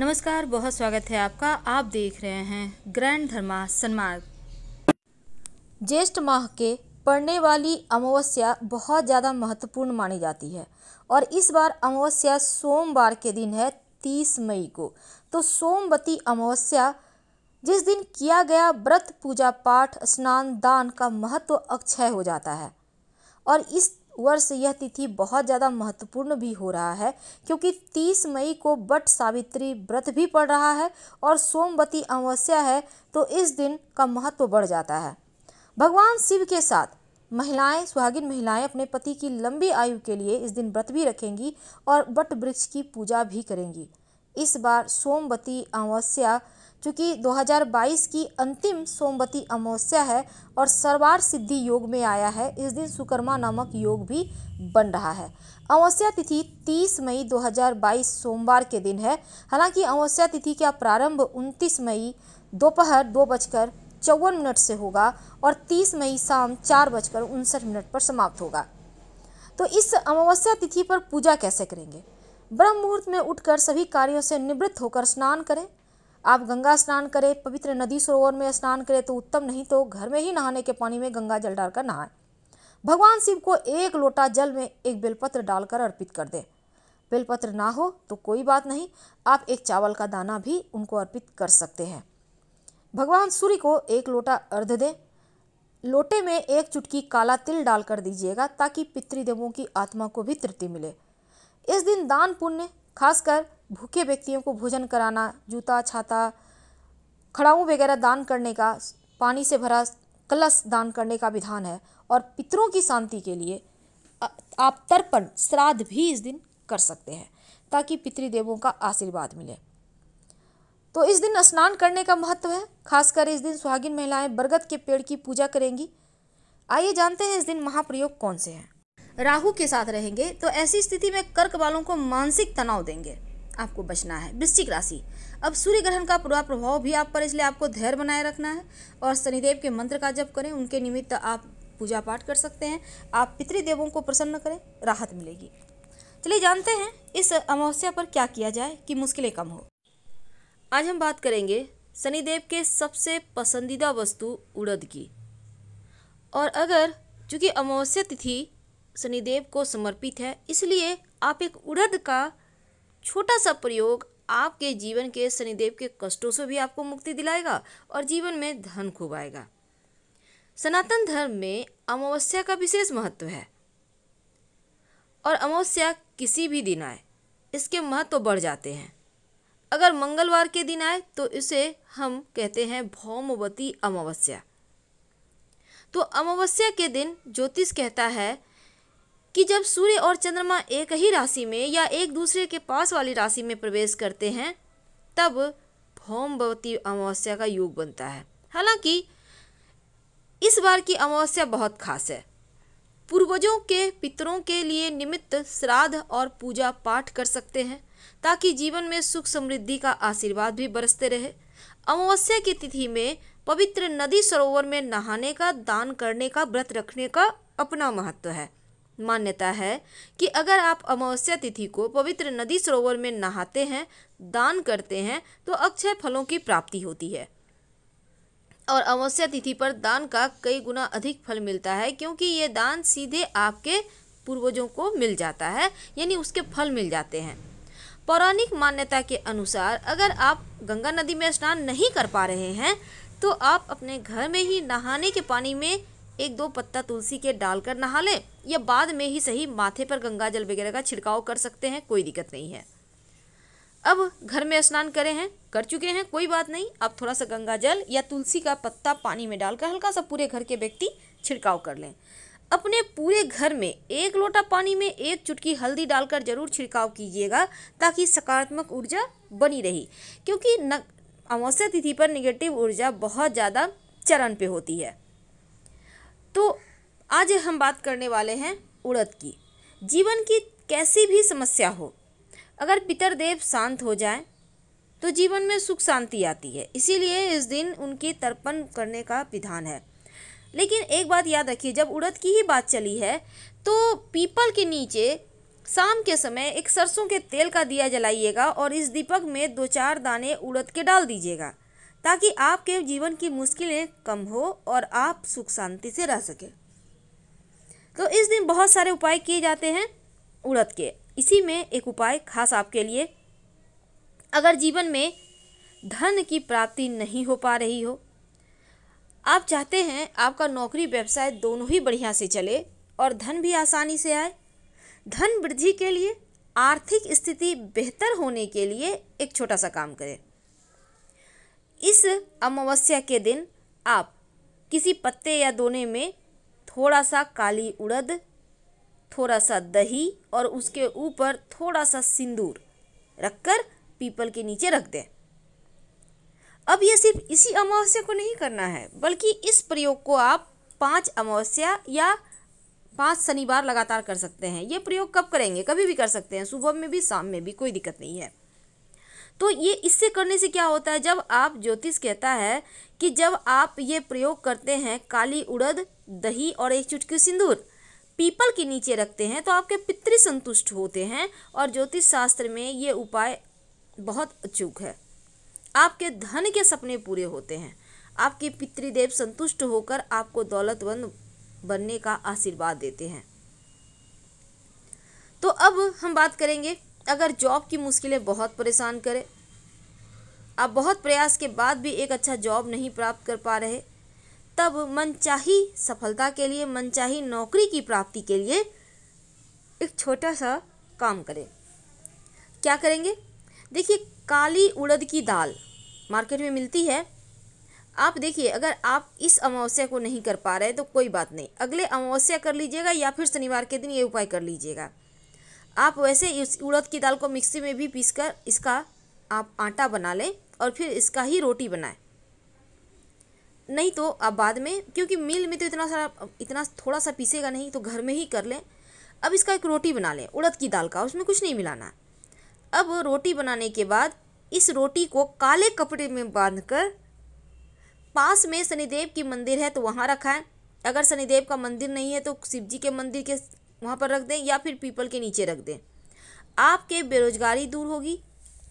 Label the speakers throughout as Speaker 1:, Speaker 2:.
Speaker 1: नमस्कार बहुत स्वागत है आपका आप देख रहे हैं ग्रैंड धर्मा सन्मार्ग ज्येष्ठ माह के पड़ने वाली अमावस्या बहुत ज़्यादा महत्वपूर्ण मानी जाती है और इस बार अमावस्या सोमवार के दिन है तीस मई को तो सोमवती अमावस्या जिस दिन किया गया व्रत पूजा पाठ स्नान दान का महत्व अक्षय हो जाता है और इस वर्ष यह तिथि बहुत ज़्यादा महत्वपूर्ण भी हो रहा है क्योंकि तीस मई को बट सावित्री व्रत भी पड़ रहा है और सोमवती अमावस्या है तो इस दिन का महत्व बढ़ जाता है भगवान शिव के साथ महिलाएं सुहागिन महिलाएं अपने पति की लंबी आयु के लिए इस दिन व्रत भी रखेंगी और बट वृक्ष की पूजा भी करेंगी इस बार सोमवती अमावस्या चूँकि 2022 की अंतिम सोमवती अमावस्या है और सर्वार सिद्धि योग में आया है इस दिन सुकर्मा नामक योग भी बन रहा है अमावस्या तिथि 30 मई 2022 सोमवार के दिन है हालांकि अमावस्या तिथि का प्रारंभ 29 मई दोपहर दो, दो बजकर चौवन मिनट से होगा और 30 मई शाम चार बजकर उनसठ मिनट पर समाप्त होगा तो इस अमावस्या तिथि पर पूजा कैसे करेंगे ब्रह्म मुहूर्त में उठकर सभी कार्यों से निवृत्त होकर स्नान करें आप गंगा स्नान करें पवित्र नदी सरोवर में स्नान करें तो उत्तम नहीं तो घर में ही नहाने के पानी में गंगा जल डालकर नहाएं भगवान शिव को एक लोटा जल में एक बेलपत्र डालकर अर्पित कर दें बेलपत्र ना हो तो कोई बात नहीं आप एक चावल का दाना भी उनको अर्पित कर सकते हैं भगवान सूर्य को एक लोटा अर्ध दें लोटे में एक चुटकी काला तिल डालकर दीजिएगा ताकि पितृदेवों की आत्मा को भी तृप्ति मिले इस दिन दान पुण्य खासकर भूखे व्यक्तियों को भोजन कराना जूता छाता खड़ाऊ वगैरह दान करने का पानी से भरा कलश दान करने का विधान है और पितरों की शांति के लिए आप तर्पण श्राद्ध भी इस दिन कर सकते हैं ताकि पितृदेवों का आशीर्वाद मिले तो इस दिन स्नान करने का महत्व है खासकर इस दिन सुहागिन महिलाएं बरगद के पेड़ की पूजा करेंगी आइए जानते हैं इस दिन महाप्रयोग कौन से हैं राहु के साथ रहेंगे तो ऐसी स्थिति में कर्क वालों को मानसिक तनाव देंगे आपको बचना है वृश्चिक राशि अब सूर्य ग्रहण का पूरा प्रभाव भी आप पर इसलिए आपको धैर्य बनाए रखना है और शनिदेव के मंत्र का जप करें उनके निमित्त आप पूजा पाठ कर सकते हैं आप पितृदेवों को प्रसन्न करें राहत मिलेगी चलिए जानते हैं इस अमावस्या पर क्या किया जाए कि मुश्किलें कम हो आज हम बात करेंगे शनिदेव के सबसे पसंदीदा वस्तु उड़द की और अगर चूँकि अमावस्या तिथि शनिदेव को समर्पित है इसलिए आप एक उड़द का छोटा सा प्रयोग आपके जीवन के शनिदेव के कष्टों से भी आपको मुक्ति दिलाएगा और जीवन में धन खूब आएगा सनातन धर्म में अमावस्या का विशेष महत्व है और अमावस्या किसी भी दिन आए इसके महत्व बढ़ जाते हैं अगर मंगलवार के दिन आए तो इसे हम कहते हैं भौमवती अमावस्या तो अमावस्या के दिन ज्योतिष कहता है कि जब सूर्य और चंद्रमा एक ही राशि में या एक दूसरे के पास वाली राशि में प्रवेश करते हैं तब भौमवती अमावस्या का योग बनता है हालांकि इस बार की अमावस्या बहुत खास है पूर्वजों के पितरों के लिए निमित्त श्राद्ध और पूजा पाठ कर सकते हैं ताकि जीवन में सुख समृद्धि का आशीर्वाद भी बरसते रहे अमावस्या की तिथि में पवित्र नदी सरोवर में नहाने का दान करने का व्रत रखने का अपना महत्व है मान्यता है कि अगर आप अमावस्या तिथि को पवित्र नदी सरोवर में नहाते हैं दान करते हैं तो अक्षय फलों की प्राप्ति होती है और अमावस्या तिथि पर दान का कई गुना अधिक फल मिलता है क्योंकि ये दान सीधे आपके पूर्वजों को मिल जाता है यानी उसके फल मिल जाते हैं पौराणिक मान्यता के अनुसार अगर आप गंगा नदी में स्नान नहीं कर पा रहे हैं तो आप अपने घर में ही नहाने के पानी में एक दो पत्ता तुलसी के डालकर नहा लें या बाद में ही सही माथे पर गंगा जल वगैरह का छिड़काव कर सकते हैं कोई दिक्कत नहीं है अब घर में स्नान करें हैं कर चुके हैं कोई बात नहीं अब थोड़ा सा गंगा जल या तुलसी का पत्ता पानी में डालकर हल्का सा पूरे घर के व्यक्ति छिड़काव कर लें अपने पूरे घर में एक लोटा पानी में एक चुटकी हल्दी डालकर जरूर छिड़काव कीजिएगा ताकि सकारात्मक ऊर्जा बनी रही क्योंकि न अमावस्या तिथि पर निगेटिव ऊर्जा बहुत ज़्यादा चरण पे होती है तो आज हम बात करने वाले हैं उड़द की जीवन की कैसी भी समस्या हो अगर पितरदेव शांत हो जाए तो जीवन में सुख शांति आती है इसीलिए इस दिन उनकी तर्पण करने का विधान है लेकिन एक बात याद रखिए जब उड़द की ही बात चली है तो पीपल के नीचे शाम के समय एक सरसों के तेल का दिया जलाइएगा और इस दीपक में दो चार दाने उड़द के डाल दीजिएगा ताकि आपके जीवन की मुश्किलें कम हो और आप सुख शांति से रह सकें तो इस दिन बहुत सारे उपाय किए जाते हैं उड़द के इसी में एक उपाय खास आपके लिए अगर जीवन में धन की प्राप्ति नहीं हो पा रही हो आप चाहते हैं आपका नौकरी व्यवसाय दोनों ही बढ़िया से चले और धन भी आसानी से आए धन वृद्धि के लिए आर्थिक स्थिति बेहतर होने के लिए एक छोटा सा काम करें इस अमावस्या के दिन आप किसी पत्ते या दोने में थोड़ा सा काली उड़द थोड़ा सा दही और उसके ऊपर थोड़ा सा सिंदूर रखकर पीपल के नीचे रख दें अब यह सिर्फ इसी अमावस्या को नहीं करना है बल्कि इस प्रयोग को आप पांच अमावस्या या पांच शनिवार लगातार कर सकते हैं ये प्रयोग कब करेंगे कभी भी कर सकते हैं सुबह में भी शाम में भी कोई दिक्कत नहीं है तो ये इससे करने से क्या होता है जब आप ज्योतिष कहता है कि जब आप ये प्रयोग करते हैं काली उड़द दही और एक चुटकी सिंदूर पीपल के नीचे रखते हैं तो आपके पितृ संतुष्ट होते हैं और ज्योतिष शास्त्र में ये उपाय बहुत अचूक है आपके धन के सपने पूरे होते हैं आपके पितृदेव संतुष्ट होकर आपको दौलतवंद बनने का आशीर्वाद देते हैं तो अब हम बात करेंगे अगर जॉब की मुश्किलें बहुत परेशान करें आप बहुत प्रयास के बाद भी एक अच्छा जॉब नहीं प्राप्त कर पा रहे तब मनचाही सफलता के लिए मनचाही नौकरी की प्राप्ति के लिए एक छोटा सा काम करें क्या करेंगे देखिए काली उड़द की दाल मार्केट में मिलती है आप देखिए अगर आप इस अमावस्या को नहीं कर पा रहे तो कोई बात नहीं अगले अमावस्या कर लीजिएगा या फिर शनिवार के दिन ये उपाय कर लीजिएगा आप वैसे इस उड़द की दाल को मिक्सी में भी पीस कर इसका आप आटा बना लें और फिर इसका ही रोटी बनाएं नहीं तो आप बाद में क्योंकि मिल में तो इतना सारा इतना थोड़ा सा पीसेगा नहीं तो घर में ही कर लें अब इसका एक रोटी बना लें उड़द की दाल का उसमें कुछ नहीं मिलाना अब रोटी बनाने के बाद इस रोटी को काले कपड़े में बांध कर पास में शनिदेव की मंदिर है तो वहाँ रखाएँ अगर शनिदेव का मंदिर नहीं है तो शिव जी के मंदिर के वहाँ पर रख दें या फिर पीपल के नीचे रख दें आपके बेरोजगारी दूर होगी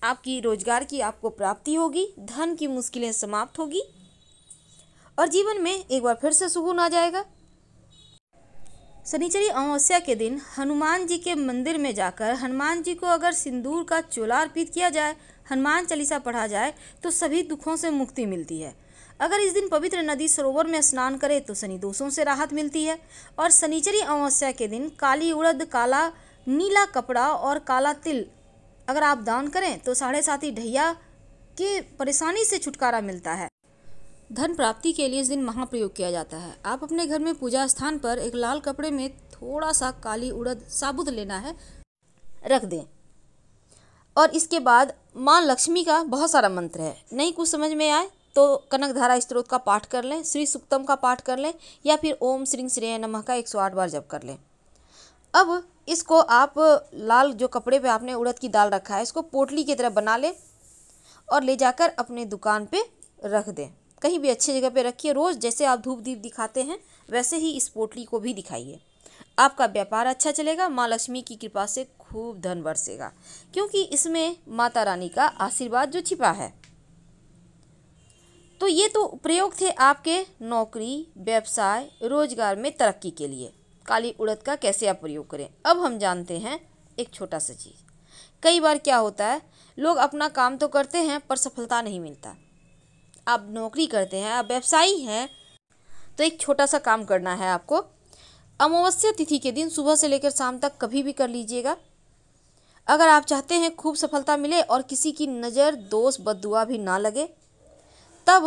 Speaker 1: आपकी रोजगार की आपको प्राप्ति होगी धन की मुश्किलें समाप्त होगी और जीवन में एक बार फिर से सुकून आ जाएगा शनिचरी अमावस्या के दिन हनुमान जी के मंदिर में जाकर हनुमान जी को अगर सिंदूर का चोला अर्पित किया जाए हनुमान चालीसा पढ़ा जाए तो सभी दुखों से मुक्ति मिलती है अगर इस दिन पवित्र नदी सरोवर में स्नान करें तो शनि दोषों से राहत मिलती है और शनिचरी अमावस्या के दिन काली उड़द काला नीला कपड़ा और काला तिल अगर आप दान करें तो साढ़े साथी ढैया के परेशानी से छुटकारा मिलता है धन प्राप्ति के लिए इस दिन महाप्रयोग किया जाता है आप अपने घर में पूजा स्थान पर एक लाल कपड़े में थोड़ा सा काली उड़द साबुत लेना है रख दें और इसके बाद माँ लक्ष्मी का बहुत सारा मंत्र है नहीं कुछ समझ में आए तो कनक धारा स्त्रोत का पाठ कर लें श्री सुक्तम का पाठ कर लें या फिर ओम श्री श्रेय नमः का एक सौ आठ बार जप कर लें अब इसको आप लाल जो कपड़े पे आपने उड़द की दाल रखा है इसको पोटली की तरह बना लें और ले जाकर अपने दुकान पे रख दें कहीं भी अच्छी जगह पे रखिए रोज़ जैसे आप धूप दीप दिखाते हैं वैसे ही इस पोटली को भी दिखाइए आपका व्यापार अच्छा चलेगा माँ लक्ष्मी की कृपा से खूब धन बरसेगा क्योंकि इसमें माता रानी का आशीर्वाद जो छिपा है तो ये तो प्रयोग थे आपके नौकरी व्यवसाय रोजगार में तरक्की के लिए काली उड़द का कैसे आप प्रयोग करें अब हम जानते हैं एक छोटा सा चीज़ कई बार क्या होता है लोग अपना काम तो करते हैं पर सफलता नहीं मिलता आप नौकरी करते हैं आप व्यवसायी हैं तो एक छोटा सा काम करना है आपको अमावस्या तिथि के दिन सुबह से लेकर शाम तक कभी भी कर लीजिएगा अगर आप चाहते हैं खूब सफलता मिले और किसी की नज़र दोष बदुआ भी ना लगे तब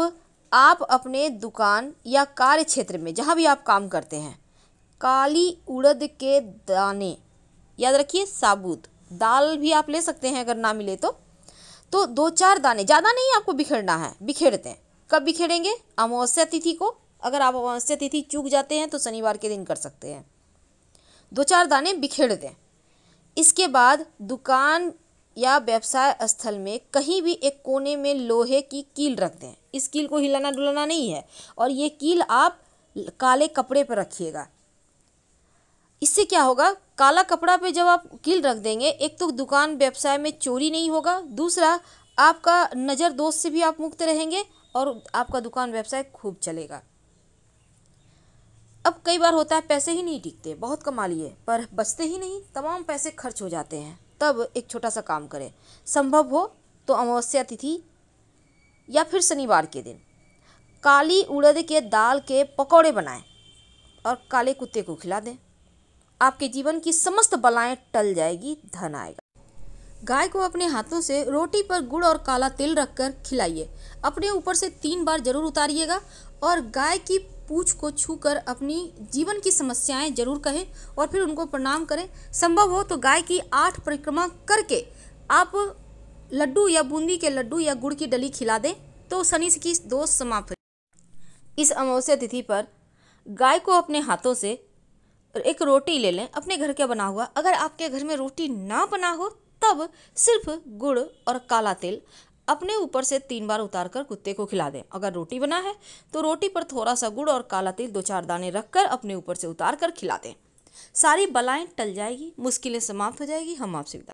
Speaker 1: आप अपने दुकान या कार्य क्षेत्र में जहाँ भी आप काम करते हैं काली उड़द के दाने याद रखिए साबुत दाल भी आप ले सकते हैं अगर ना मिले तो तो दो चार दाने ज़्यादा नहीं आपको बिखेरना है बिखेरते हैं कब बिखेरेंगे अमावस्या तिथि को अगर आप अमावस्या तिथि चूक जाते हैं तो शनिवार के दिन कर सकते हैं दो चार दाने बिखेर दें इसके बाद दुकान या व्यवसाय स्थल में कहीं भी एक कोने में लोहे की कील रख दें इस कील को हिलाना डुलाना नहीं है और ये कील आप काले कपड़े पर रखिएगा इससे क्या होगा काला कपड़ा पे जब आप कील रख देंगे एक तो दुकान व्यवसाय में चोरी नहीं होगा दूसरा आपका नज़र दोस्त से भी आप मुक्त रहेंगे और आपका दुकान व्यवसाय खूब चलेगा अब कई बार होता है पैसे ही नहीं टिकते बहुत कमा लिए पर बचते ही नहीं तमाम पैसे खर्च हो जाते हैं तब एक छोटा सा काम करें संभव हो तो अमावस्या तिथि या फिर शनिवार के दिन काली उड़द के दाल के पकौड़े बनाएं और काले कुत्ते को खिला दें आपके जीवन की समस्त बलाएं टल जाएगी धन आएगा गाय को अपने हाथों से रोटी पर गुड़ और काला तिल रखकर खिलाइए अपने ऊपर से तीन बार जरूर उतारिएगा और गाय की पूछ को छू कर अपनी जीवन की समस्याएं जरूर कहें और फिर उनको प्रणाम करें संभव हो तो गाय की आठ परिक्रमा करके आप लड्डू या बूंदी के लड्डू या गुड़ की डली खिला दें तो शनि की दोष समाप्त इस अमावस्या तिथि पर गाय को अपने हाथों से एक रोटी ले लें अपने घर का बना हुआ अगर आपके घर में रोटी ना बना हो तब सिर्फ गुड़ और काला तेल अपने ऊपर से तीन बार उतार कर कुत्ते को खिला दें अगर रोटी बना है तो रोटी पर थोड़ा सा गुड़ और काला तिल दो चार दाने रखकर अपने ऊपर से उतार कर खिला दें सारी बलाएं टल जाएगी मुश्किलें समाप्त हो जाएगी हम आपसे विदा